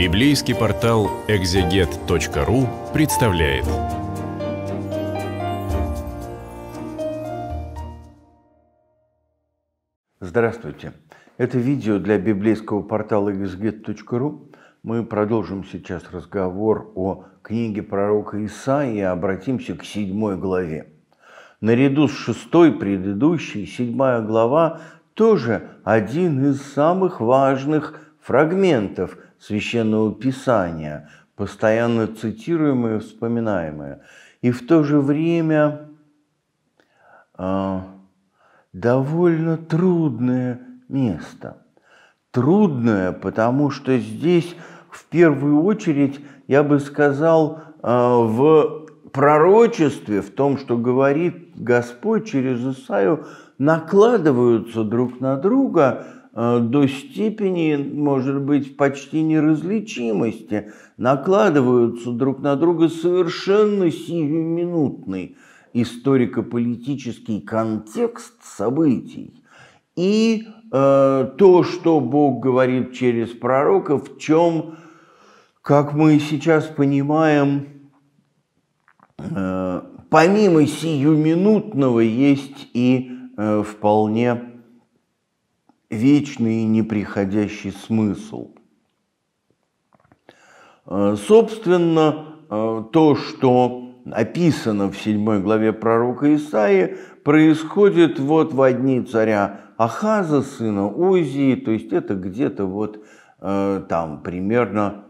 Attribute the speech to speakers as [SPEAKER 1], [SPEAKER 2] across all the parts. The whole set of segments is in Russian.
[SPEAKER 1] Библейский портал экзегет.ру представляет. Здравствуйте. Это видео для библейского портала экзегет.ру. Мы продолжим сейчас разговор о книге пророка Исаии и обратимся к седьмой главе. Наряду с шестой предыдущей, седьмая глава тоже один из самых важных фрагментов – Священного Писания, постоянно цитируемое, вспоминаемое, И в то же время э, довольно трудное место. Трудное, потому что здесь в первую очередь, я бы сказал, э, в пророчестве, в том, что говорит Господь через Исаию, накладываются друг на друга – Э, до степени, может быть, почти неразличимости, накладываются друг на друга совершенно сиюминутный историко-политический контекст событий и э, то, что Бог говорит через пророка, в чем, как мы сейчас понимаем, э, помимо сиюминутного есть и э, вполне вечный и неприходящий смысл. Э, собственно, э, то, что описано в 7 главе пророка Исаии, происходит вот во дни царя Ахаза, сына Узии, то есть это где-то вот э, там примерно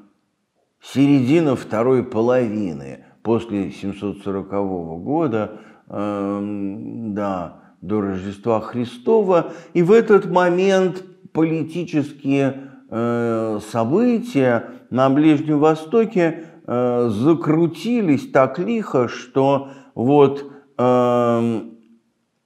[SPEAKER 1] середина второй половины после 740 года, эм, да, до Рождества Христова, и в этот момент политические э, события на Ближнем Востоке э, закрутились так лихо, что вот эм,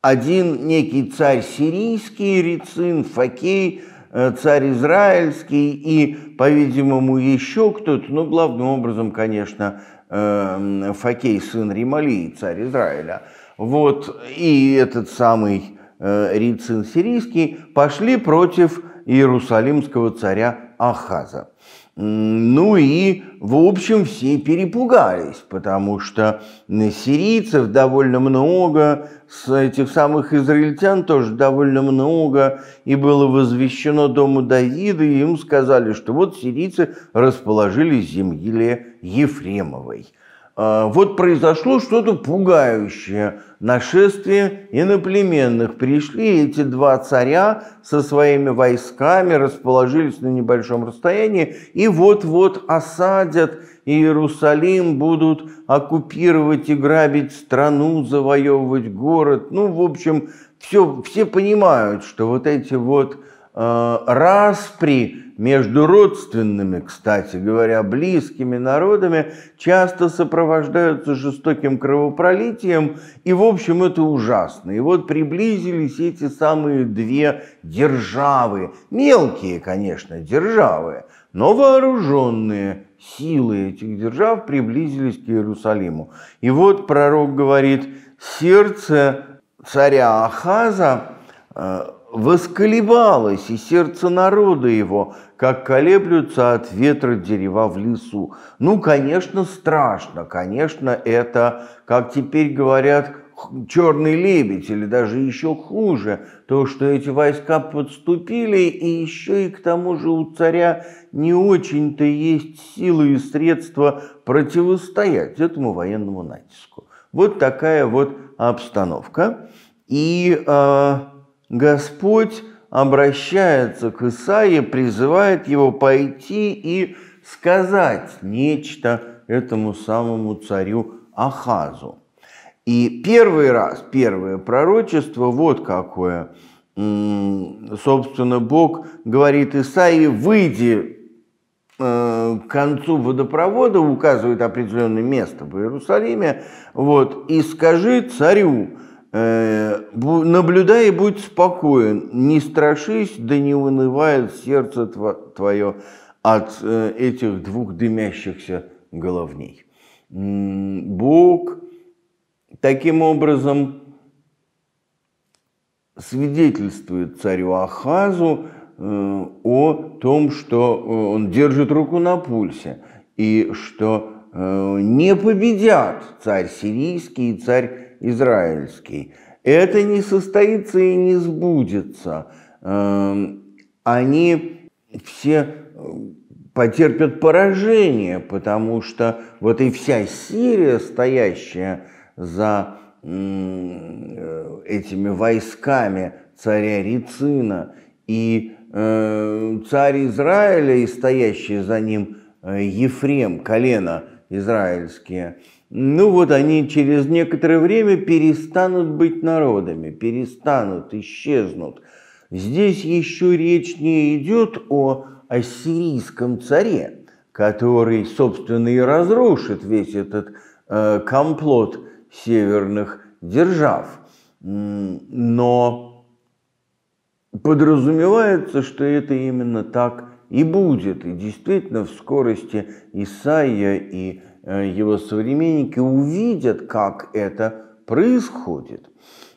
[SPEAKER 1] один некий царь сирийский, Рицин Факей, э, царь израильский и, по-видимому, еще кто-то, но ну, главным образом, конечно, Эм, Факей, сын Римали, царь Израиля, вот, и этот самый э, Рицин Сирийский пошли против иерусалимского царя Ахаза. Ну и, в общем, все перепугались, потому что сирийцев довольно много, с этих самых израильтян тоже довольно много, и было возвещено дому Давида, и им сказали, что вот сирийцы расположились в земле Ефремовой – а, вот произошло что-то пугающее. Нашествие иноплеменных. Пришли эти два царя со своими войсками, расположились на небольшом расстоянии и вот-вот осадят Иерусалим, будут оккупировать и грабить страну, завоевывать город. Ну, в общем, все, все понимают, что вот эти вот э, распри, между родственными, кстати говоря, близкими народами часто сопровождаются жестоким кровопролитием, и, в общем, это ужасно. И вот приблизились эти самые две державы, мелкие, конечно, державы, но вооруженные силы этих держав приблизились к Иерусалиму. И вот пророк говорит, сердце царя Ахаза э, Восколебалось и сердце народа его, как колеблются от ветра дерева в лесу. Ну, конечно, страшно, конечно, это, как теперь говорят, черный лебедь или даже еще хуже, то, что эти войска подступили, и еще и к тому же у царя не очень-то есть силы и средства противостоять этому военному натиску. Вот такая вот обстановка. И э, Господь обращается к Исаии, призывает его пойти и сказать нечто этому самому царю Ахазу. И первый раз, первое пророчество, вот какое. Собственно, Бог говорит Исаии, выйди э, к концу водопровода, указывает определенное место в Иерусалиме, вот, и скажи царю, Э, наблюдай и будь спокоен, не страшись, да не вынывает сердце твое от э, этих двух дымящихся головней. Бог таким образом свидетельствует царю Ахазу э, о том, что он держит руку на пульсе и что не победят царь сирийский и царь израильский. Это не состоится и не сбудется. Эм, они все э, потерпят поражение, потому что вот и вся Сирия, стоящая за э, этими войсками царя Рицина и э, царь Израиля и стоящие за ним Ефрем, колено израильские, ну вот они через некоторое время перестанут быть народами, перестанут, исчезнут. Здесь еще речь не идет о ассирийском царе, который, собственно, и разрушит весь этот э, комплот северных держав. Но подразумевается, что это именно так и будет. И действительно в скорости Исаия и Э, его современники увидят, как это происходит.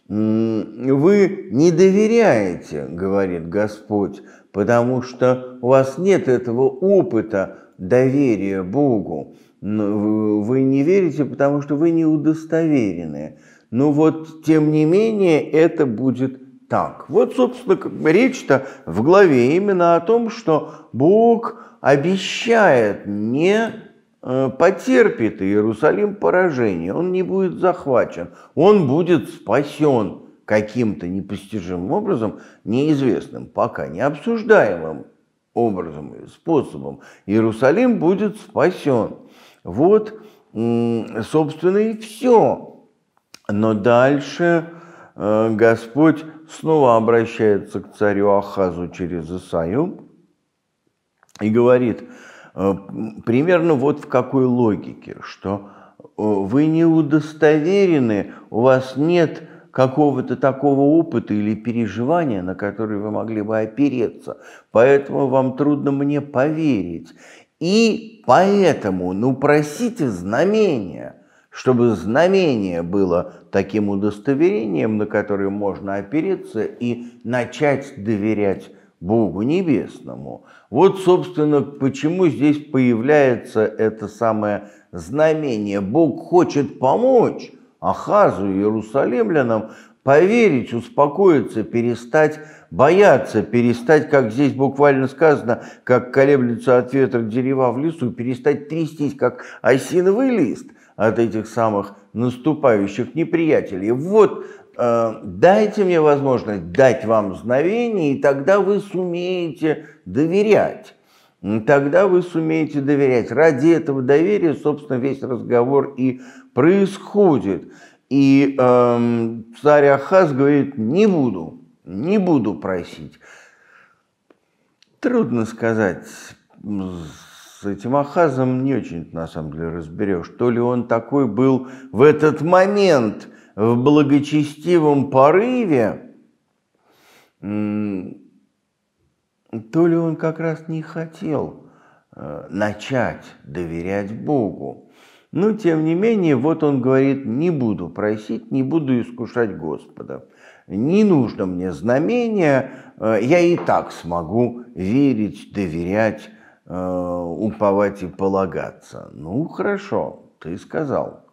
[SPEAKER 1] Вы не доверяете, говорит Господь, потому что у вас нет этого опыта доверия Богу. Вы не верите, потому что вы не удостоверены. Но вот, тем не менее, это будет так. Вот, собственно, речь-то в главе именно о том, что Бог обещает не Э, потерпит Иерусалим поражение, он не будет захвачен, он будет спасен каким-то непостижимым образом, неизвестным, пока не обсуждаемым образом, и способом. Иерусалим будет спасен. Вот, собственно, и все. Но дальше э, Господь снова обращается к царю Ахазу через Исаю и говорит – Э, примерно вот в какой логике, что э, вы не удостоверены, у вас нет какого-то такого опыта или переживания, на который вы могли бы опереться, поэтому вам трудно мне поверить. И поэтому, ну, просите знамения, чтобы знамение было таким удостоверением, на которое можно опереться и начать доверять Богу Небесному. Вот, собственно, почему здесь появляется это самое знамение. Бог хочет помочь Ахазу и Иерусалемлянам поверить, успокоиться, перестать бояться, перестать, как здесь буквально сказано, как колеблются от ветра дерева в лесу, перестать трястись, как осиновый лист от этих самых наступающих неприятелей. Вот Э, дайте мне возможность дать вам мгновение, и тогда вы сумеете доверять. Тогда вы сумеете доверять. Ради этого доверия, собственно, весь разговор и происходит. И эм, царь Ахаз говорит, не буду, не буду просить. Трудно сказать, с этим Ахазом не очень на самом деле разберешь, то ли он такой был в этот момент – в благочестивом порыве, то ли он как раз не хотел э, начать доверять Богу. Но, тем не менее, вот он говорит, не буду просить, не буду искушать Господа. Не нужно мне знамения, э, я и так смогу верить, доверять, э, уповать и полагаться. Ну, хорошо, ты сказал.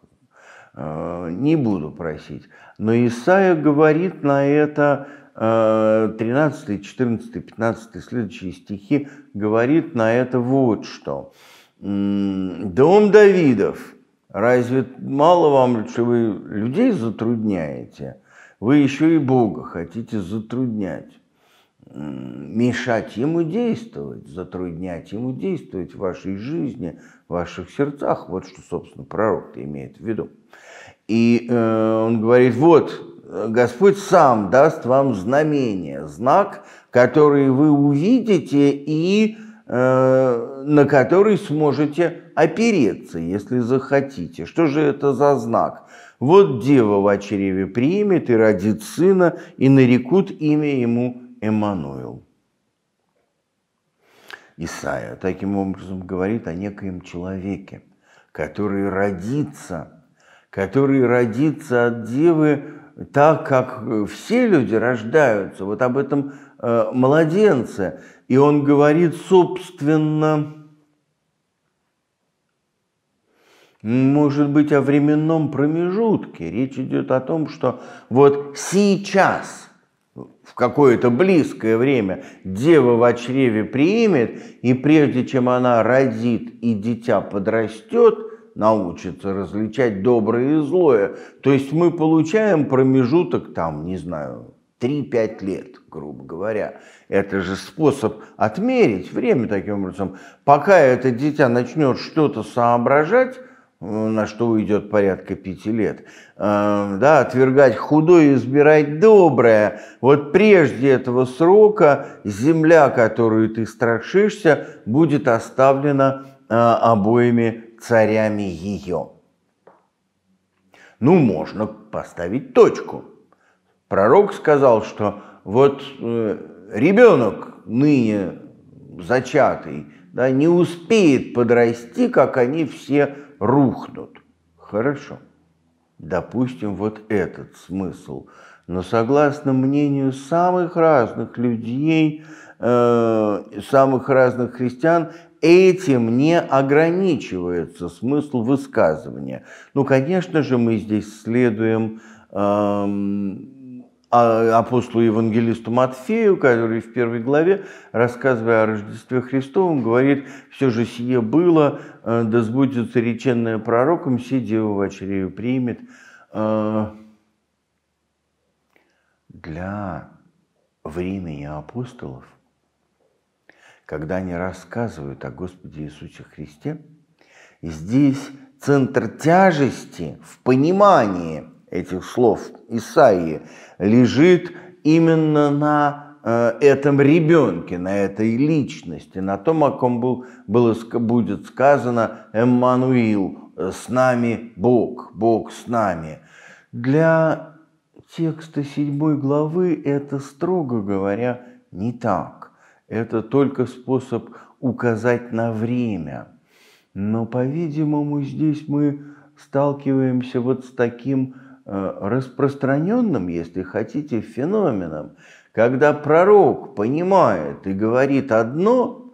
[SPEAKER 1] Э, не буду просить. Но Исаия говорит на это 13, 14, 15, следующие стихи, говорит на это вот что. «Дом Давидов, разве мало вам, что вы людей затрудняете? Вы еще и Бога хотите затруднять, мешать ему действовать, затруднять ему действовать в вашей жизни, в ваших сердцах». Вот что, собственно, пророк имеет в виду. И э, он говорит, вот, Господь сам даст вам знамение, знак, который вы увидите и э, на который сможете опереться, если захотите. Что же это за знак? Вот дева в очереве примет и родит сына, и нарекут имя ему Эммануил. Исаия таким образом говорит о некоем человеке, который родится – который родится от девы так, как э, все люди рождаются, вот об этом э, младенце. И он говорит, собственно, может быть, о временном промежутке. Речь идет о том, что вот сейчас, в какое-то близкое время, дева в чреве примет, и прежде чем она родит и дитя подрастет – научится различать доброе и злое. То есть мы получаем промежуток там, не знаю, 3-5 лет, грубо говоря. Это же способ отмерить время таким образом. Пока это дитя начнет что-то соображать, э, на что уйдет порядка пяти лет, э, да, отвергать худое и избирать доброе. Вот прежде этого срока земля, которую ты страшишься, будет оставлена э, обоими царями ее. Ну, можно поставить точку. Пророк сказал, что вот э, ребенок ныне зачатый, да, не успеет подрасти, как они все рухнут. Хорошо. Допустим, вот этот смысл. Но согласно мнению самых разных людей, э, самых разных христиан, этим не ограничивается смысл высказывания. Ну, конечно же, мы здесь следуем эм, а, апостолу евангелисту Матфею, который в первой главе, рассказывая о Рождестве Христовом, говорит, все же сие было, э, да сбудется реченное пророком, все деву в очрею примет. Э, для времени апостолов когда они рассказывают о Господе Иисусе Христе, здесь центр тяжести в понимании этих слов Исаии лежит именно на э, этом ребенке, на этой личности, на том, о ком был, было, будет сказано «Эммануил, э, с нами Бог, Бог с нами». Для текста 7 главы это, строго говоря, не так. Это только способ указать на время. Но, по-видимому, здесь мы сталкиваемся вот с таким э, распространенным, если хотите, феноменом, когда пророк понимает и говорит одно,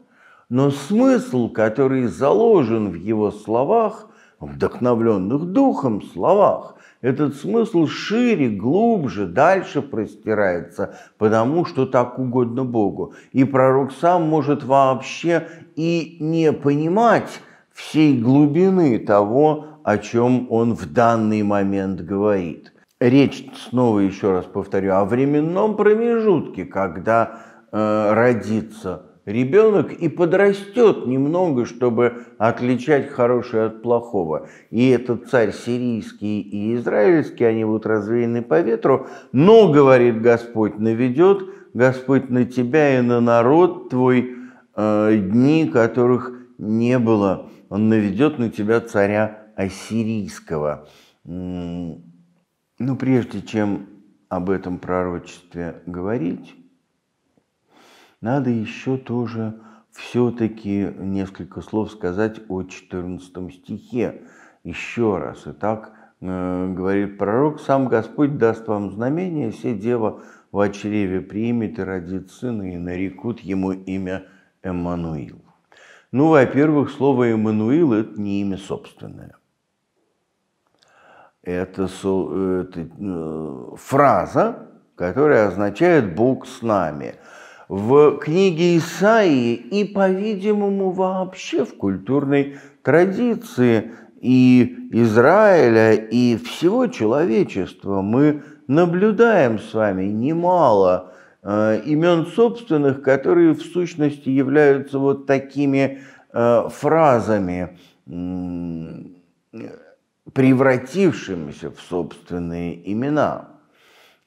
[SPEAKER 1] но смысл, который заложен в его словах, вдохновленных духом словах, этот смысл шире, глубже, дальше простирается, потому что так угодно Богу. И пророк сам может вообще и не понимать всей глубины того, о чем он в данный момент говорит. Речь, снова еще раз повторю, о временном промежутке, когда э, родится ребенок и подрастет немного, чтобы отличать хорошее от плохого. И этот царь сирийский и израильский, они будут развеяны по ветру, но, говорит Господь, наведет Господь на тебя и на народ твой э, дни, которых не было. Он наведет на тебя царя ассирийского. Ну, прежде чем об этом пророчестве говорить, надо еще тоже все-таки несколько слов сказать о 14 стихе. Еще раз. Итак, э, говорит пророк, «Сам Господь даст вам знамение, все дева в чреве примет и родит сына, и нарекут ему имя Эммануил». Ну, во-первых, слово «Эммануил» – это не имя собственное. Это, это э, фраза, которая означает «Бог с нами» в книге Исаии и, по-видимому, вообще в культурной традиции и Израиля, и всего человечества мы наблюдаем с вами немало э, имен собственных, которые в сущности являются вот такими э, фразами, э, превратившимися в собственные имена.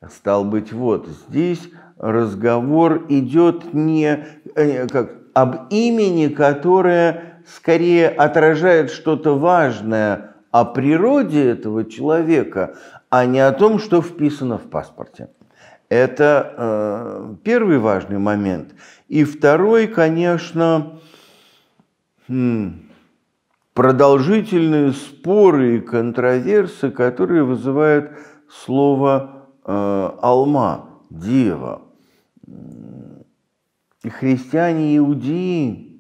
[SPEAKER 1] Стал быть, вот здесь разговор идет не э, как, об имени, которое скорее отражает что-то важное о природе этого человека, а не о том, что вписано в паспорте. Это э, первый важный момент. И второй, конечно, хм, продолжительные споры и контроверсы, которые вызывают слово э, «алма», «дева» и христиане, иудеи,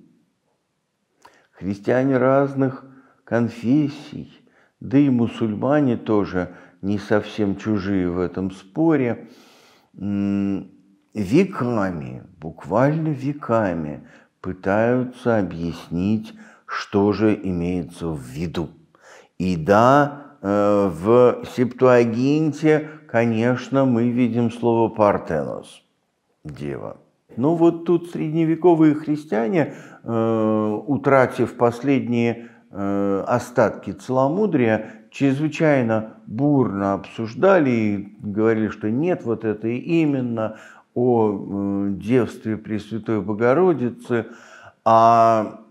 [SPEAKER 1] христиане разных конфессий, да и мусульмане тоже не совсем чужие в этом споре, веками, буквально веками пытаются объяснить, что же имеется в виду. И да, э, в Септуагинте, конечно, мы видим слово «партенос» – «дева». Но ну, вот тут средневековые христиане, э, утратив последние э, остатки целомудрия, чрезвычайно бурно обсуждали и говорили, что нет, вот это и именно о э, девстве Пресвятой Богородицы, а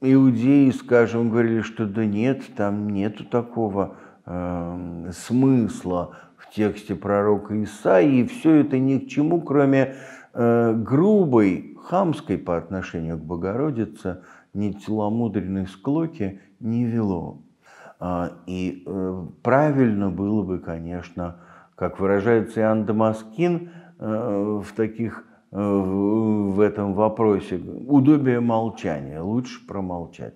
[SPEAKER 1] иудеи, скажем, говорили, что да нет, там нету такого э, смысла в тексте пророка Исаии, и все это ни к чему, кроме Э, грубой, хамской по отношению к Богородице, нетеломудренной склоки не вело. А, и э, правильно было бы, конечно, как выражается Иоанн Дамаскин э, в таких в этом вопросе, удобие молчания, лучше промолчать.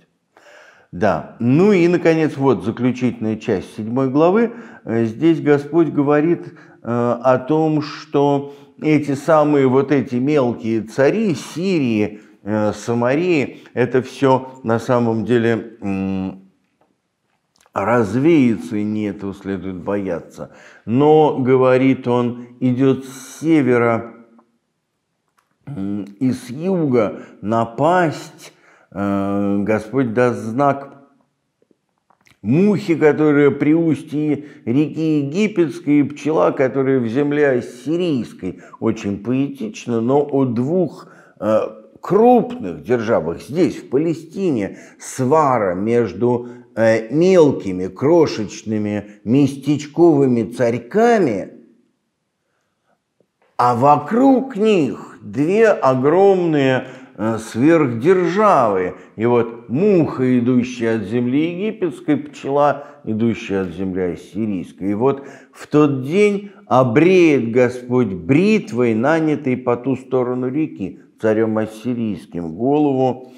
[SPEAKER 1] Да, ну и, наконец, вот заключительная часть седьмой главы. Здесь Господь говорит о том, что эти самые вот эти мелкие цари Сирии, э, Самарии, это все на самом деле развеется, и не этого следует бояться. Но, говорит он, идет с севера и с юга напасть, э, Господь даст знак мухи, которые при устье реки Египетской, и пчела, которая в земле сирийской. Очень поэтично, но о двух э, крупных державах здесь, в Палестине, свара между э, мелкими, крошечными, местечковыми царьками, а вокруг них две огромные Э, сверхдержавы. И вот муха, идущая от земли египетской, пчела, идущая от земли ассирийской. И вот в тот день обреет Господь бритвой, нанятой по ту сторону реки, царем ассирийским, голову.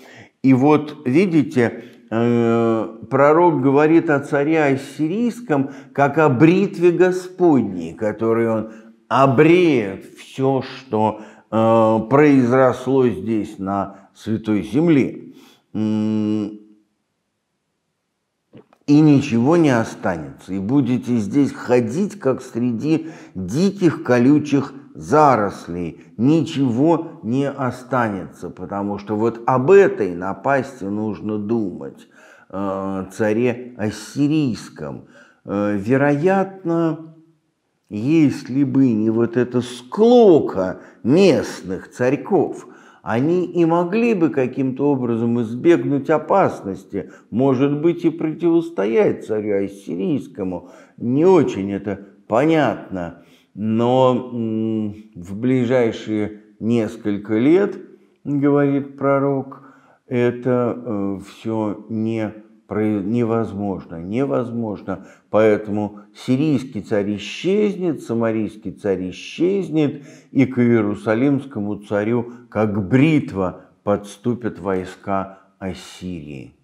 [SPEAKER 1] И вот, видите, э, пророк говорит о царе ассирийском, как о бритве Господней, которой он обреет все, что Э, произросло здесь, на Святой Земле. И ничего не останется, и будете здесь ходить, как среди диких колючих зарослей. Ничего не останется, потому что вот об этой напасти нужно думать, э, царе ассирийском. Э, вероятно, если бы не вот эта склока местных царьков, они и могли бы каким-то образом избегнуть опасности, может быть, и противостоять царю ассирийскому. Не очень это понятно, но в ближайшие несколько лет, говорит пророк, это э, все не невозможно, невозможно. Поэтому сирийский царь исчезнет, самарийский царь исчезнет, и к Иерусалимскому царю, как бритва, подступят войска Ассирии.